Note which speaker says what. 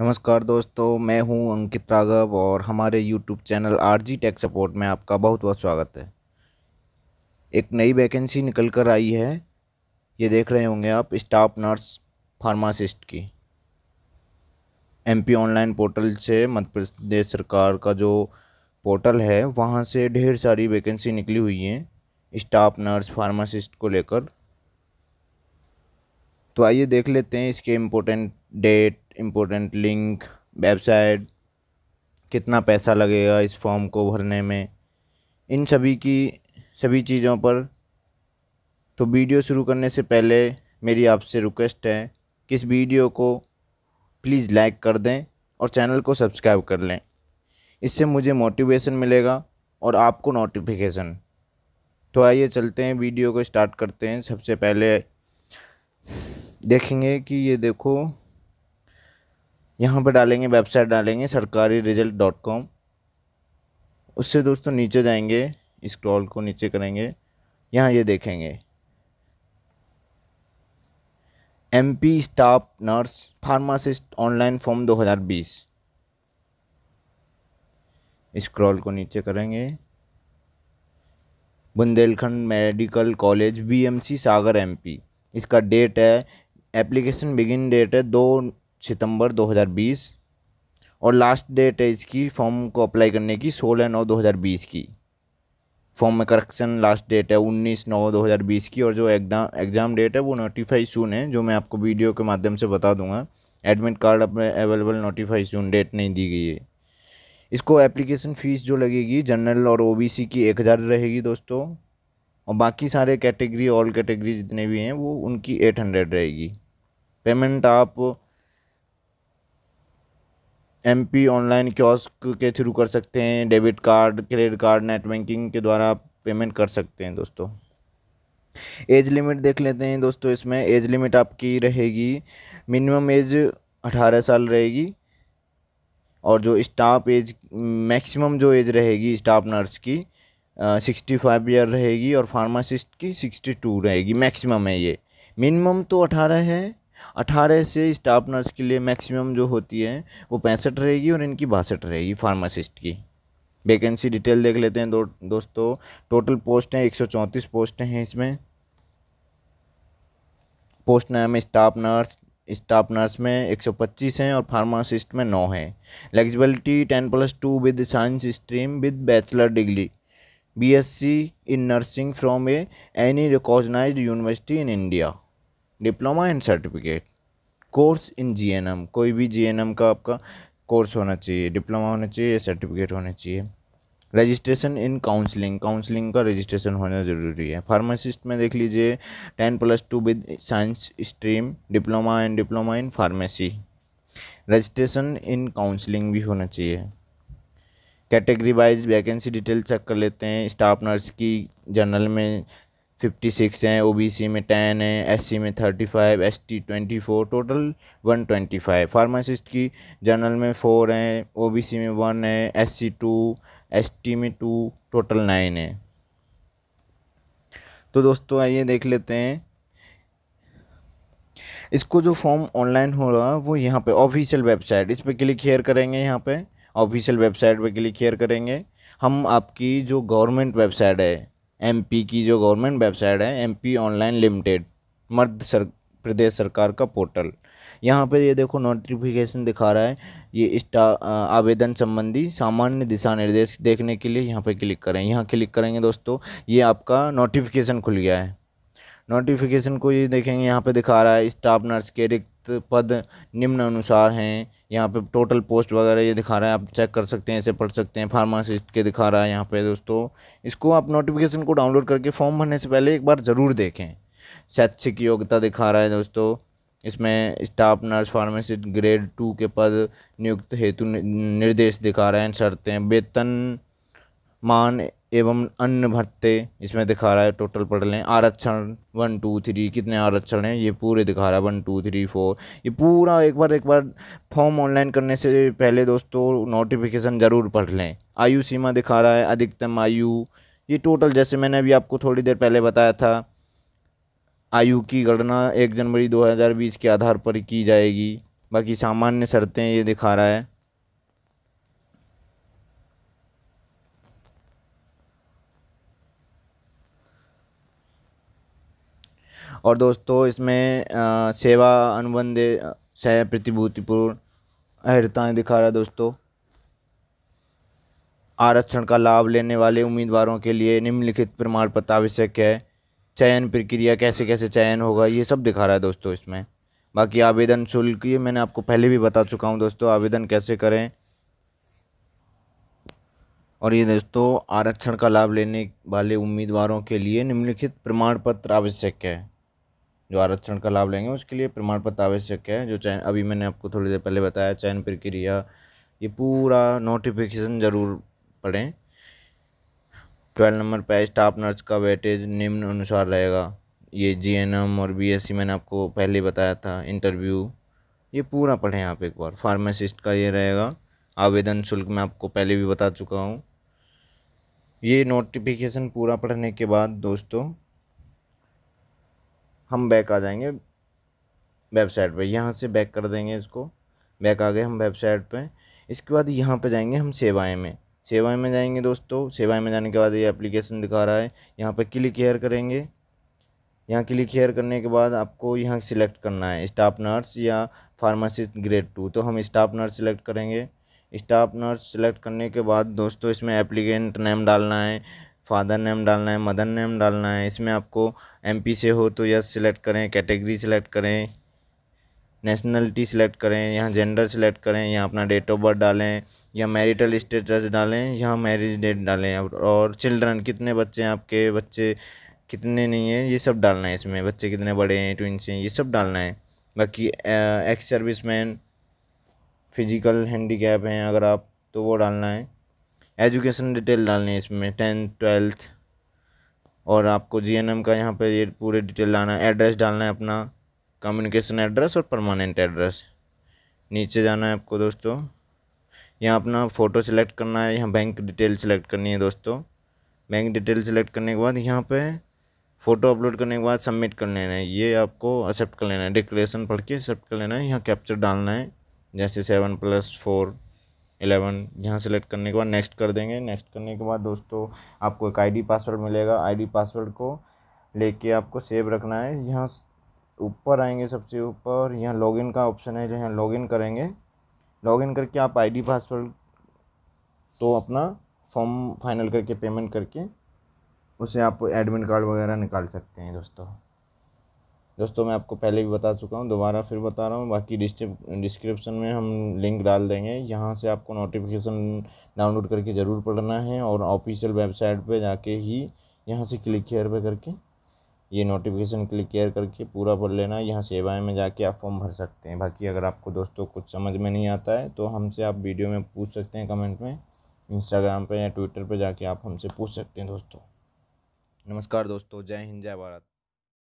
Speaker 1: नमस्कार दोस्तों मैं हूं अंकित राघव और हमारे YouTube channel R G Tech Support में आपका बहुत बहुत स्वागत है एक नई वैकेंसी निकल कर आई है ये देख रहे होंगे आप स्टाफ नर्स फार्मासिस्ट की एमपी ऑनलाइन पोर्टल से मध्य प्रदेश सरकार का जो पोर्टल है वहाँ से ढेर सारी वैकेंसी निकली हुई है स्टाफ नर्स फार्मासिस्ट को लेकर तो आइए देख लेते हैं इसके important date important link website कितना पैसा लगेगा इस फॉर्म को भरने में इन सभी की सभी चीज़ों पर तो वीडियो शुरू करने से पहले मेरी आपसे रिक्वेस्ट है कि इस वीडियो को प्लीज़ लाइक कर दें और चैनल को सब्सक्राइब कर लें इससे मुझे मोटिवेशन मिलेगा और आपको नोटिफिकेशन तो आइए चलते हैं वीडियो को स्टार्ट करते हैं सबसे पहले देखेंगे कि ये देखो यहाँ पर डालेंगे वेबसाइट डालेंगे सरकारी रिजल्ट डॉट कॉम उससे दोस्तों नीचे जाएंगे स्क्रॉल को नीचे करेंगे यहाँ ये देखेंगे MP staff nurse pharmacist online form 2020 scroll को नीचे करेंगे Bundelkhand medical college BMC Sagar MP इसका डेट है एप्लीकेशन बिगिन डेट है दो सितंबर 2020 और लास्ट डेट है इसकी फॉर्म को अप्लाई करने की सोलह नौ 2020 की फॉर्म में करेक्शन लास्ट डेट है उन्नीस नौ 2020 की और जो एग्ज़ाम डेट है वो नोटिफाई सून है जो मैं आपको वीडियो के माध्यम से बता दूंगा एडमिट कार्ड अपने अवेलेबल नोटिफाई सून डेट नहीं दी गई है इसको एप्लीकेशन फ़ीस जो लगेगी जनरल और ओ की एक हज़ार रहेगी दोस्तों और बाकी सारे कैटेगरी ऑल कैटेगरी जितने भी हैं वो उनकी एट हंड्रेड रहेगी पेमेंट आप एम पी ऑनलाइन क्योस्क के थ्रू कर सकते हैं debit card credit card net banking के द्वारा पेमेंट कर सकते हैं दोस्तों एज लिमिट देख लेते हैं दोस्तों इसमें एज लिमिट आपकी रहेगी मिनिमम एज अठारह साल रहेगी और जो स्टाफ एज मैक्सिमम जो एज रहेगी स्टाफ नर्स की सिक्सटी फाइव ईयर रहेगी और फार्मासिस्ट की सिक्सटी टू रहेगी मैक्सिमम है ये मिनिमम तो अठारह है अठारह से स्टाफ नर्स के लिए मैक्सिमम जो होती है वो पैंसठ रहेगी और इनकी बासठ रहेगी फार्मासिस्ट की वैकेंसी डिटेल देख लेते हैं दो दोस्तों टोटल पोस्ट हैं एक सौ चौंतीस पोस्ट हैं इसमें पोस्ट नाम है स्टाफ नर्स स्टाफ नर्स में एक सौ पच्चीस हैं और फार्मासिस्ट में नौ हैं eligibility ten plus two with science stream with bachelor degree BSc in nursing from a any recognised university in India diploma and certificate course in GNM कोई भी जीएनएम का आपका कोर्स होना चाहिए डिप्लोमा होना चाहिए या सर्टिफिकेट होना चाहिए रजिस्ट्रेशन इन काउंसलिंग काउंसलिंग का रजिस्ट्रेशन होना ज़रूरी है फार्मासिस्ट में देख लीजिए ten plus two with science stream diploma and diploma in pharmacy registration in counselling भी होना चाहिए category wise vacancy detail check कर लेते हैं स्टाफ नर्स की जनरल में फिफ्टी सिक्स हैं ओ बी सी में टेन है एस सी में thirty five S T twenty four total one twenty five pharmacist की जनरल में फ़ोर हैं सी में वन है S C two S T में टू टोटल नाइन है तो दोस्तों आइए देख लेते हैं इसको जो फॉर्म ऑनलाइन होगा वो यहाँ पे ऑफिशियल वेबसाइट इस पर क्लिक हेयर करेंगे यहाँ पे ऑफिशियल वेबसाइट पे क्लिक हेयर करेंगे हम आपकी जो गवर्नमेंट वेबसाइट है एम की जो गवर्नमेंट वेबसाइट है एम ऑनलाइन लिमिटेड मध्य सर प्रदेश सरकार का पोर्टल यहाँ पे ये देखो नोटिफिकेशन दिखा रहा है ये स्टा आवेदन संबंधी सामान्य दिशा निर्देश देखने के लिए यहाँ पे क्लिक करें यहाँ क्लिक करेंगे दोस्तों ये आपका नोटिफिकेशन खुल गया है नोटिफिकेशन को ये देखेंगे यहाँ पे दिखा रहा है स्टाफ नर्स के रिक्त पद निम्न अनुसार हैं यहाँ पे टोटल पोस्ट वगैरह ये दिखा रहा है आप चेक कर सकते हैं इसे पढ़ सकते हैं फार्मासिस्ट के दिखा रहा है यहाँ पे दोस्तों इसको आप नोटिफिकेशन को डाउनलोड करके फॉर्म भरने से पहले एक बार ज़रूर देखें शैक्षिक योग्यता दिखा रहा है दोस्तों इसमें staff nurse pharmacist grade two के पद नियुक्त हेतु निर्देश दिखा रहे हैं शर्तें वेतन मान एवं अन्य भत्ते इसमें दिखा रहा है टोटल पढ़ लें आरक्षण वन टू थ्री कितने आरक्षण हैं ये पूरे दिखा रहा है वन टू थ्री फोर ये पूरा एक बार एक बार फॉर्म ऑनलाइन करने से पहले दोस्तों नोटिफिकेशन ज़रूर पढ़ लें आयु सीमा दिखा रहा है अधिकतम आयु ये टोटल जैसे मैंने अभी आपको थोड़ी देर पहले बताया था आयु की गणना एक जनवरी दो के आधार पर की जाएगी बाकी सामान्य शर्तें ये दिखा रहा है और दोस्तों इसमें सेवा अनुबंध सह प्रतिभूतिपूर्ण अहिताएँ दिखा रहा है दोस्तों आरक्षण का लाभ लेने वाले उम्मीदवारों के लिए निम्नलिखित प्रमाण पत्र आवश्यक है चयन प्रक्रिया कैसे कैसे चयन होगा ये सब दिखा रहा है दोस्तों इसमें बाकी आवेदन शुल्क ये मैंने आपको पहले भी बता चुका हूँ दोस्तों आवेदन कैसे करें और ये दोस्तों आरक्षण का लाभ लेने वाले उम्मीदवारों के लिए निम्नलिखित प्रमाण पत्र आवश्यक है जो आरक्षण का लाभ लेंगे उसके लिए प्रमाण पत्र आवश्यक है जो चयन अभी मैंने आपको थोड़ी देर पहले बताया चयन प्रक्रिया ये पूरा नोटिफिकेशन ज़रूर पढ़ें ट्वेल्व नंबर पे स्टाफ नर्स का वेटेज निम्न अनुसार रहेगा ये जी एन एम और बी एस सी मैंने आपको पहले बताया था इंटरव्यू ये पूरा पढ़ें आप एक बार फार्मासिस्ट का ये रहेगा आवेदन शुल्क मैं आपको पहले भी बता चुका हूँ ये नोटिफिकेशन पूरा पढ़ने के बाद दोस्तों हम बैक आ जाएंगे वेबसाइट पर यहाँ से बैक कर देंगे इसको बैक आ गए हम वेबसाइट पर इसके बाद यहाँ पर जाएंगे हम सेवाएँ में सेवाएँ में जाएंगे दोस्तों सेवाएँ में जाने के बाद ये एप्लीकेशन दिखा रहा है यहाँ पर क्लिक हेयर करेंगे यहाँ क्लिक हेयर करने के बाद आपको यहाँ सिलेक्ट करना है स्टाफ नर्स या फार्मासिस्ट ग्रेड टू तो हम स्टाफ नर्स सिलेक्ट करेंगे स्टाफ नर्स सिलेक्ट करने के बाद दोस्तों इसमें एप्लीकेंट नेम डालना है फादर नेम डालना है मदर नेम डालना है इसमें आपको एमपी से हो तो यस सिलेक्ट करें कैटेगरी सिलेक्ट करें नेशनलिटी सिलेक्ट करें यहाँ जेंडर सिलेक्ट करें यहाँ अपना डेट ऑफ बर्थ डालें या मैरिटल स्टेटस डालें यहाँ मैरिज डेट डालें और चिल्ड्रन कितने बच्चे हैं आपके बच्चे कितने नहीं हैं ये सब डालना है इसमें बच्चे कितने बड़े हैं ट्विंस हैं ये सब डालना है बाकी ex serviceman physical handicap हैं अगर आप तो वो डालना है एजुकेशन डिटेल डालनी है इसमें टेंथ ट्वेल्थ और आपको जीएनएम का यहाँ पर ये पूरे डिटेल डालना है एड्रेस डालना है अपना कम्युनिकेशन एड्रेस और परमानेंट एड्रेस नीचे जाना है आपको दोस्तों यहाँ अपना फ़ोटो सिलेक्ट करना है यहाँ बैंक डिटेल सेलेक्ट करनी है दोस्तों बैंक डिटेल सिलेक्ट करने के बाद यहाँ पे फ़ोटो अपलोड करने के बाद सबमिट कर लेना है ये आपको एक्सेप्ट कर लेना है डिक्लेरेशन पढ़ के एक्सेप्ट कर लेना है यहाँ कैप्चर डालना है जैसे सेवन प्लस फोर एलेवन यहाँ सेलेक्ट करने के बाद नेक्स्ट कर देंगे नेक्स्ट करने के बाद दोस्तों आपको एक आईडी पासवर्ड मिलेगा आईडी पासवर्ड को लेके आपको सेव रखना है यहाँ ऊपर आएंगे सबसे ऊपर यहाँ लॉगिन का ऑप्शन है यहाँ लॉगिन करेंगे लॉगिन करके आप आईडी पासवर्ड तो अपना फॉर्म फाइनल करके पेमेंट करके उसे आप एडमिट कार्ड वगैरह निकाल सकते हैं दोस्तों दोस्तों मैं आपको पहले भी बता चुका हूँ दोबारा फिर बता रहा हूँ बाकी डिस्क्रिप्शन में हम लिंक डाल देंगे यहाँ से आपको नोटिफिकेशन डाउनलोड करके ज़रूर पढ़ना है और ऑफिशियल वेबसाइट पे जाके ही यहाँ से क्लिक केयर पे करके ये नोटिफिकेशन क्लिक केयर करके पूरा पढ़ लेना यहाँ सेवाएँ में जाके आप फॉर्म भर सकते हैं बाकी अगर आपको दोस्तों कुछ समझ में नहीं आता है तो हमसे आप वीडियो में पूछ सकते हैं कमेंट में इंस्टाग्राम पर या ट्विटर पर जाके आप हमसे पूछ सकते हैं दोस्तों नमस्कार दोस्तों जय हिंद जय भारत